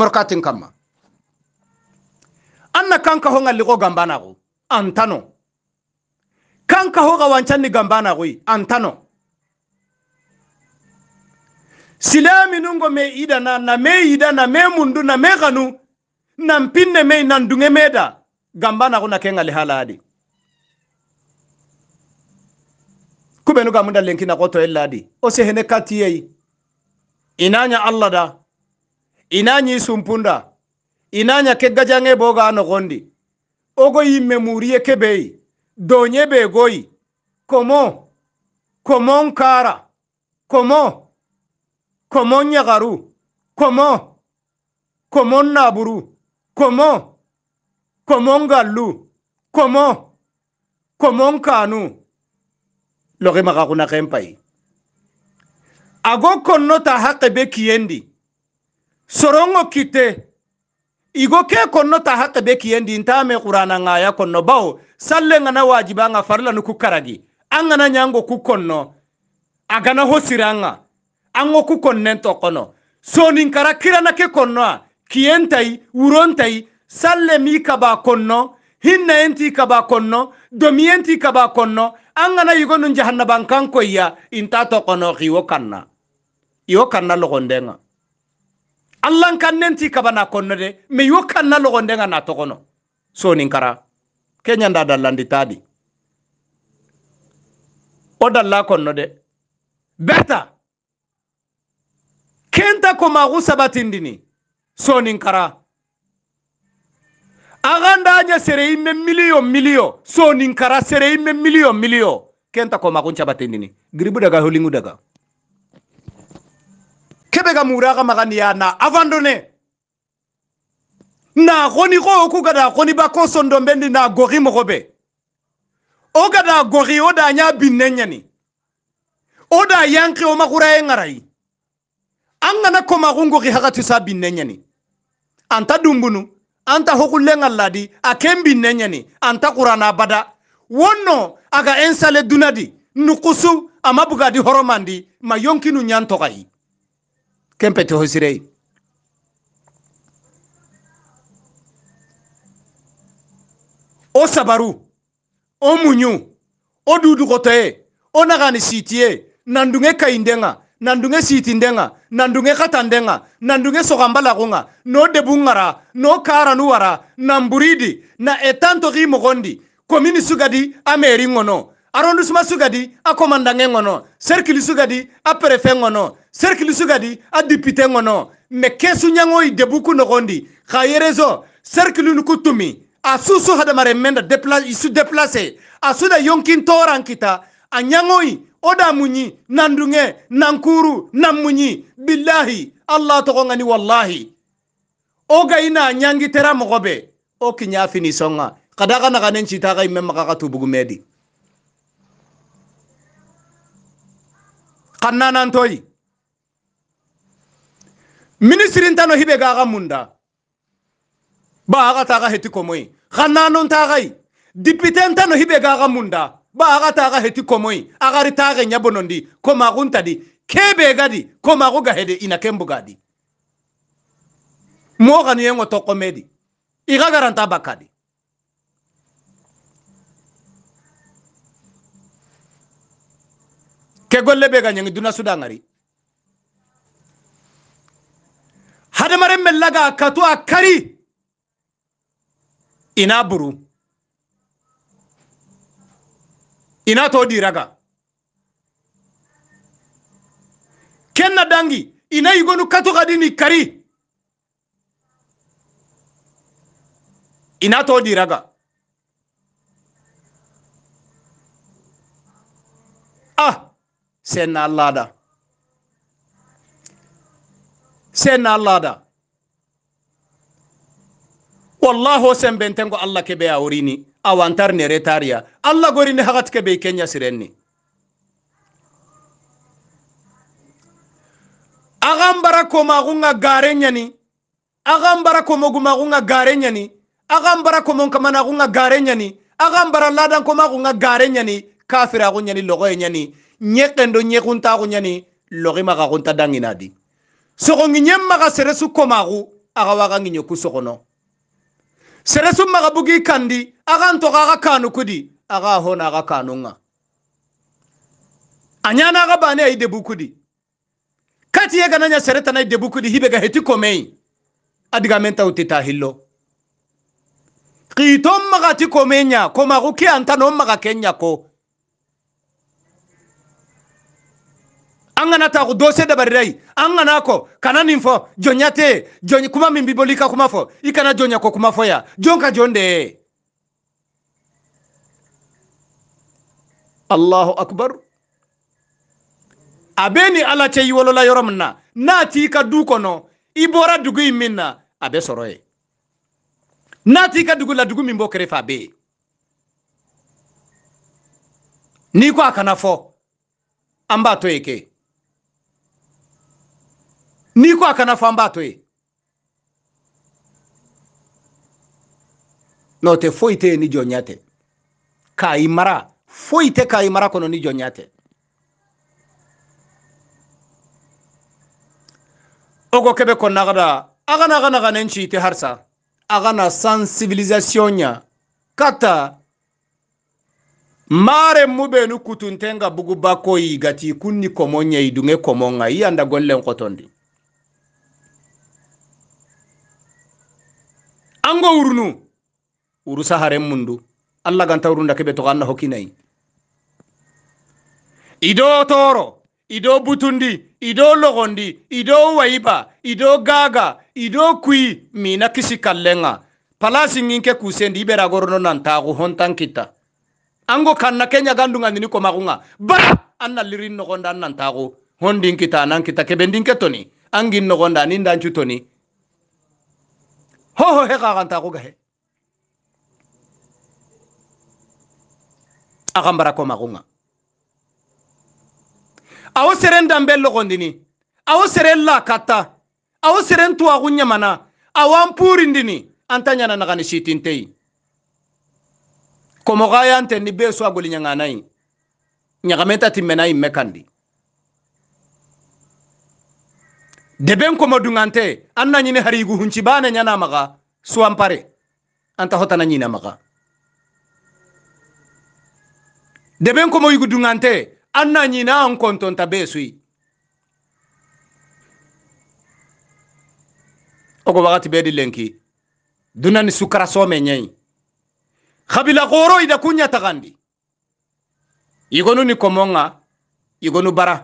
markatin kamma anna kanka honga ligo gambana antano kanka hoga wancan gambana go antano silami nungo me idana na me idana me mundu na me ganu na mpinne me na meda gambana go na kenga lihaladi kubenu ga munda lenki na koto eladi ose hene katiyei inanya allah da ina ñi sumpunda ina ña ke gajange boga nogondi ogo yimme muriye ke beyi doñe be goyi komo komon kara komo komon ñagaru komo komon naburu komo komon gallu komo komon kanu loge maga kuna ken payi ago konno ta haqqe be kiyendi sorongo kite igo ke konno ta haqa be kiyendi inta me qur'ana ngaya konno bawo salle ngana wajiba nga farla nuku karagi angana nyango ku konno agana hosiranga ango ku konnen to kono sonin kara kirana ke konno kiyentai wurontai salle mi kaba konno hinna enti kaba konno domi enti kaba konno angana yugo nun jahannaban kan kankoyya inta to kono kiwo kanna iyo kanna logondenga allan kannen ti kabana konno de mi yo kanna logonde nga na togono sonin kara kenya nda dallandi tadi o dalla konno de beta kenta ko magu sabatindini sonin kara aganda nya sere imme milio milio sonin kara sere imme milio milio kenta ko magu sabatindini gribu daga holingu daga kebe ga muraga magani yana abandone na goni go ku kada goni ba ko sondo bendi na gori mo o kada gori o da nya binenyani o da yanke o magura engarai angana ko magungu gi hagati sa binenyani anta dumbunu anta hokulenga ladi akembi nenyani anta qurana bada wonno aga ensale dunadi nukusu ama bugadi horomandi ma yonkinu nyantogai kempe to hosirey o sabaru o muɲu o dudugotoye o nagani sitiye nandunge kayindenga nandunge sitindenga nandunge katandenga nandunge sogambalagunga no debungara no karanu wara namburidi na etantogi mogondi komini sugadi ameri arrondissement sugadi a commandant ngono cercle sugadi a préfet ngono cercle sugadi a député ngono me kesu ñangoyi debu ku nogondi xa yerezo cercle nu ku tumi a susu hadamaren men su deplace a suda yonkin toran kita a ñangoyi o da muñi nandunge nankuru nan muñi billahi allah togo ngani wallahi o gayina ñangitera mogobe o kiña fini songa kada ga naganen cita ga imme maga ga tubugumedi kannanantoyi no hibe gaga munda ba aga taga heti komoyi kannanon tagayi dipitentano hibe gaga munda ba aga taga heti komoyi agari tage nyabonondi komaguntadi kebe gadi komagu gahede ina kembu gadi mo yengo tokomedi iga garanta bakadi ke golle be ga nyangi duna suda ngari hadamare mellaga katu akari ina buru ina to diraga kenna dangi ina yigonu katu gadini kari ina to diraga ah sen alada sen alada wallahu sen bentengo allah kebe awrini ya awantar ne retaria allah gorini hagat kebe kenya sirenni agan komagunga garenyani agambara bara komogumagunga garenyani agan bara komonkamanagunga garenyani agan bara ladan komagunga garenyani kafiragunyani logoyenyani ñekkendo ñekuntaxu ñani loximaxaxunta danginadi soxongiñen maxa seresu komaxu axa waxangiñe ku soxono seresu maxa bugi kandi axantoxaxa kanu kudi axa hona axa kanunga a ñanaxa bane ayi debu kudi katiye gananya seretanayi debu kudi hibega heti komeyi adigamen tawutita hillo xiiton maxati komeña komaxu ke antanon maxa kenña ko an kana ta ko dose dabarira yi an kana kɔ kana nin fɔ jɔnya tɛ ye kuma min b'i kuma fo ikana jonya ko kuma fo ya jonka jonde allahu akbar abeni ni ala cɛ i la yoromna na t'i ka du kono ibora dugu in min na n'a t'i ka dugu la dugu min b'o kɛrɛfɛ a n'i ko to niko akanafambatwe note foyi tɛ ni jɔnya tɛ k'a i mara foyi i mara ni jonyate ogo kebe ko nagada aga a kana a kana ka ne ci tɛ harisa a kana sensibilisation ɲa ka mare mubenu kutuntenga buguba koyi gati kunni komo ɲɛ i dunge komo gollen ango urunu uru saharen mundu allah ganta urunda keɓe toga hoki nai ido toro ido butundi ido logondi ido waiba ido gaga ido kui mina kisi kallenga palasi nginke kusendi nanta nantagu hontan kita ango kanna kenya gandunga nini komagunga ba anna lirin nogonda annantagu hondin kita nang kita kebending ke toni angin nogonda anin dancu toni hoho he kaxantaxuga he bara ko magunga awo seren danbe loxondini awo seren lakatta awo seren tuwaxu ɲamana awan purindini anta ɲana naxani sitinteyi komo ni be su a goli ɲanganayi ɲaxameta timmena yimme kandi deben komo modungante anna nyine harigu hunchi bane nyana maga suampare anta hotana nyina maga deben komo yugu dungante anna nyina konton ta besui ogo wakati bedi lenki dunani sukara some nyai khabila goro ida kunya tagandi igonu ni komonga igonu bara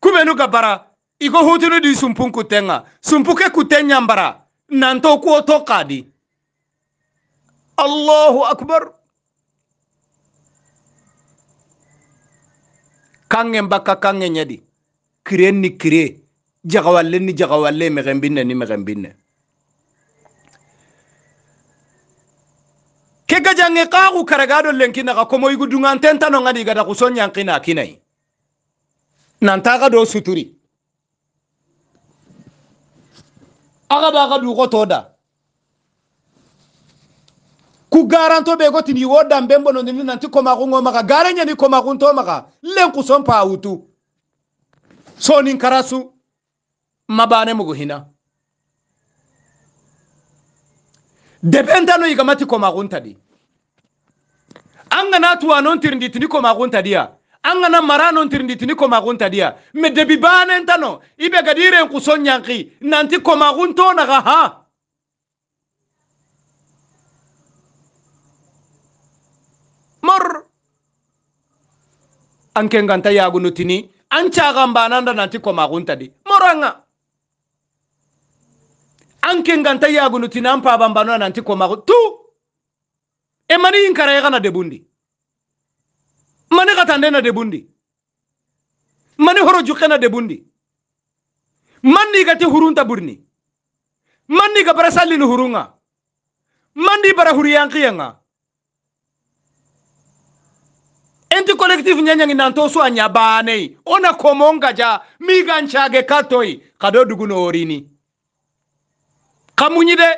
kumenu ga bara iko hutunu di sumpung kutenga sumpuke kutenya mbara nanto kuoto kadi allahu akbar kange mbaka kange nyadi kire ni kire jagawalle ni jagawalle megembinne ni megembinne kega jange kaku karagado lenkina ka komo igu dungan ngadi gada kusonya kina kinai Nantaka do suturi aga ba ga dugo toda ku garanto be ko tini wo dambe mbono ni nanti koma ku ngoma ka garanya ni koma ku to maka len ku son pawutu so nin karasu mabane mugo hina dependa no igamati koma ntadi an ga na tuwa non tirindi tini koma ku an angana maranon tirinditini komaxuntadiya me debi banentano i be gadiren kuso ɲanki nanti komaxunto naxa ha mor an ke nganta yagunutini an caxan bananda nanti di moranga an ke nganta yagunutini an pabanbanoa nanti komaxu tu e mani yinkara i xana debundi mane katande na debundi mani horo jukke na debundi mandi gati hurunta burni mani ga bara sallini hurunga mandi bara huriyankiyenga enti collective nyanyangi nanto so anya banei ona komonga ja miga nchage katoi kado duguno orini kamunyi de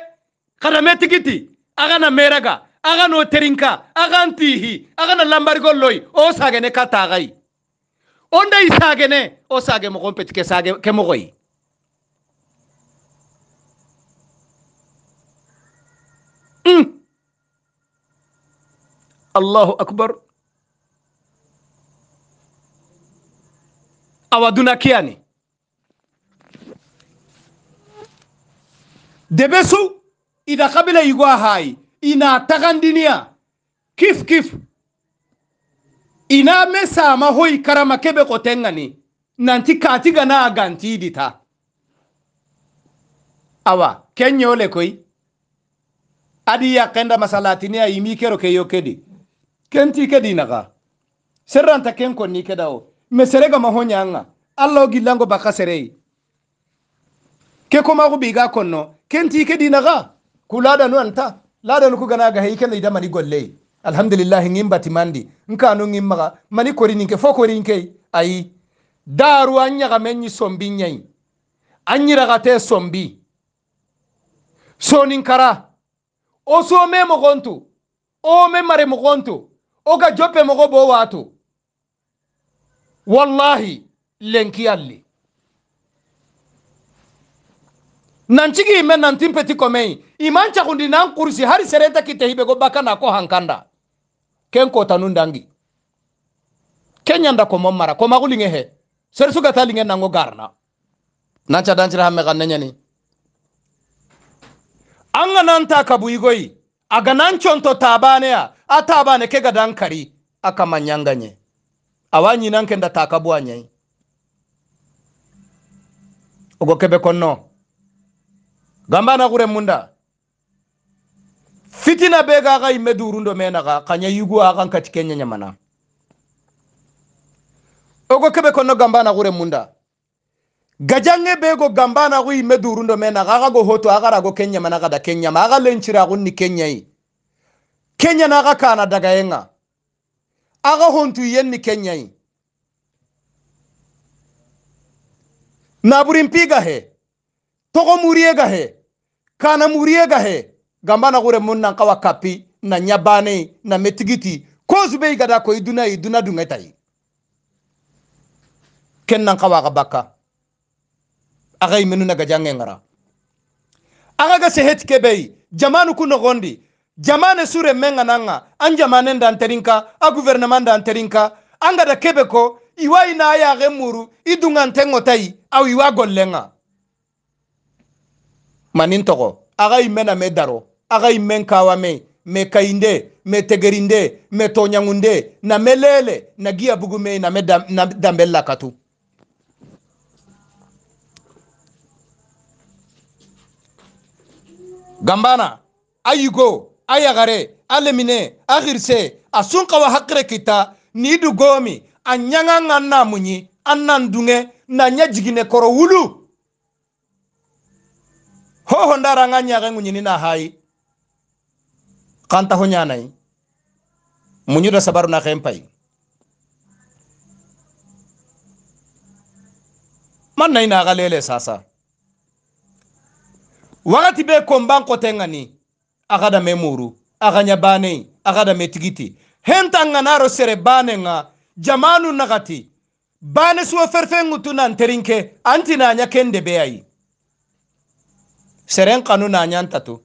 kada metikiti agana meraga agano terinka agantihi agana lambargolloi o sagene katagai ondai sagene o sage mogon peti ke sage ke mogoi mm. allahu akbar awaduna kiani debesu ida kabila yigo ahai inatagandiniya kif kif ina me sama karama kebe kotengani nanti katiga na gana dita awa kenyole koi adi ya kenda yakenda ya imi kero keyo kedi kenti kedi naga serranta ni keda o meserega mahonyanga allo gilango baka serei keko magu biga konno kenti kedi naga kulada nuanta anta ladan ku gana ga heken da mani golle alhamdulillah ngim batimandi nka no ngim maga mani kori ninke fo kori ninke ai daru anya ga menyi sombi nyai anyira ga te sombi sonin kara o so me mo gontu o me mare mo gontu o ga jope mo go bo watu wallahi lenki alli nancigi imme nantin peti komei iman cakundi nan kursi hari sereta kite hibego baka na ko hankanda ken kotanun dangi ken ko komon ko komagu linge he sersugata linge nango garna nanca dancira hamme ganne ñani an ga nan ta kabu igoyi a ga nan conto tabaneya a tabane ke ga dan kari a kama ñanganye awa ñinan ken da ta kabu a ñayi ogo kebe konno gamba na kure munda fitina bega ga ga durundo mena ga kanya yugu aga kati kenya nyamana ogo kebe kono gamba na kure munda gajange bego gamba na go imme durundo mena ga go hoto agara go kenya mana ga da kenya ma ga lenchira go ni kenya yi kenya na ga kana daga yenga aga hontu yen ni kenya yi naburin piga he togo muriye ga he kana muriye gahe gamba na gure munna kawa kapi na nyabane na metigiti kozu be gada ko iduna iduna dunga tai kennan kawa ga baka agai menu na gajange ngara aga ga sehet kebei jamanu kuno gondi jamane sure menga nanga an jamane nda anterinka a gouvernement nda anterinka anga da kebeko iwai na ya gemuru idunga ntengotai au iwa gollenga manin tɔgɔ a ka ɲi na mɛ daro a ka ɲi mɛ kawa mɛ mɛ mɛ tegerinde na mɛ lele na giya bugu mɛ na mɛ danbɛ lakatu gambana ayigo ayagare alemine ahirse a sun kawa hakire kita ni du gomi a ɲaga ka na munɲi an nan dunŋe na ɲa jigine kɔrɔ wulu hoho ndara nga ñaxe ŋuñini na hayi xanta ho ñanayi muñuda sabaru na xen pay man nayi naxa lele sasa wakati be komban kotengani axada me muru axaña baneyi axada me tigiti hentanga naro sere bane banenga jamanu nagati bane suwo ferfenŋutu nan terinke antinaña kende be ayi seren kanu na nyantatu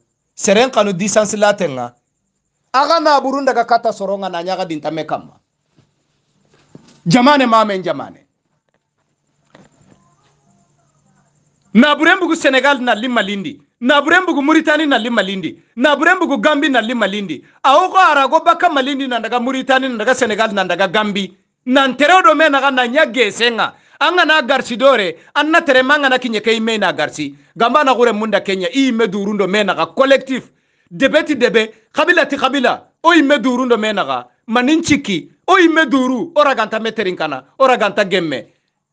seren kanu distance latenga aga na burunda ka kata soronga na nyaga dintame kama jamane mamen jamane naburembugu senegal nalli malindi naburembugu muritani nalli malindi naburembugu gambi nalli malindi awoko arago bakka malindi nandaga muritani nandaga senegal nandaga gambi nanterewo do me naga na nya gesenga an gana garsi dore anna tere manga na kinye kei i na garsi gamba na gure munda kenya i mɛ durun do mɛn naxa collectif debe ti debe kabila ti kabila o i mɛ durun do ga maninchiki manin cikki o i mɛ duru o raganta mɛ kana gemme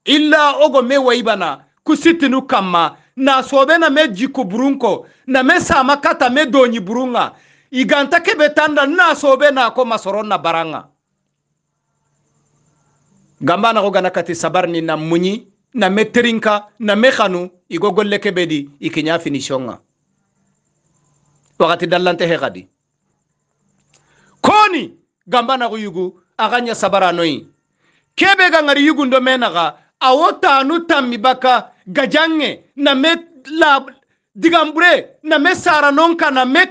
illa ogo me waibana kusitinu kamma na sobe na me jiku burunko na me sama kata me donyi burunga iganta kebe tanda na sobe na ako masoro na baranga gamba nago gana kati sabarni na muñi na me terinka na me xanu igo golle kebe di finishonga ga wakati dalante he xadi koni gamba na yugu aganya sabara noi kebe ga ngari yugundo me naxa awo tanu tammi baka gajange na me la digambure na me saranon ka na me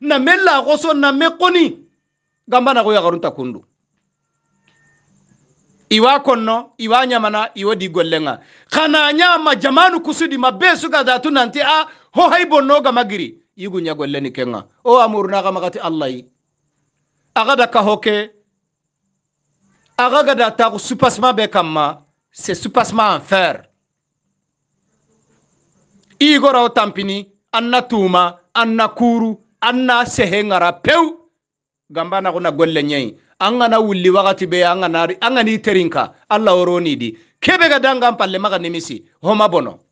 na me laxoso na me koni gamba na yaxarunta kundu iwa konno iwa nyamana iwa di gollenga kana nyama jamanu kusudi mabesu ga datu nanti a ho hay bonno ga magiri igu nya golleni kenga o amuru na ga magati allahi aga da ka hoke aga ga da ta supasma be kamma c'est supasma en fer igora o tampini anna tuma anna kuru anna sehengara pew gamba na gona golle nyai an gana wulli wakati be an gana an gani terinka allah woroni di kebe ga dangan palle maga nimisi homa bono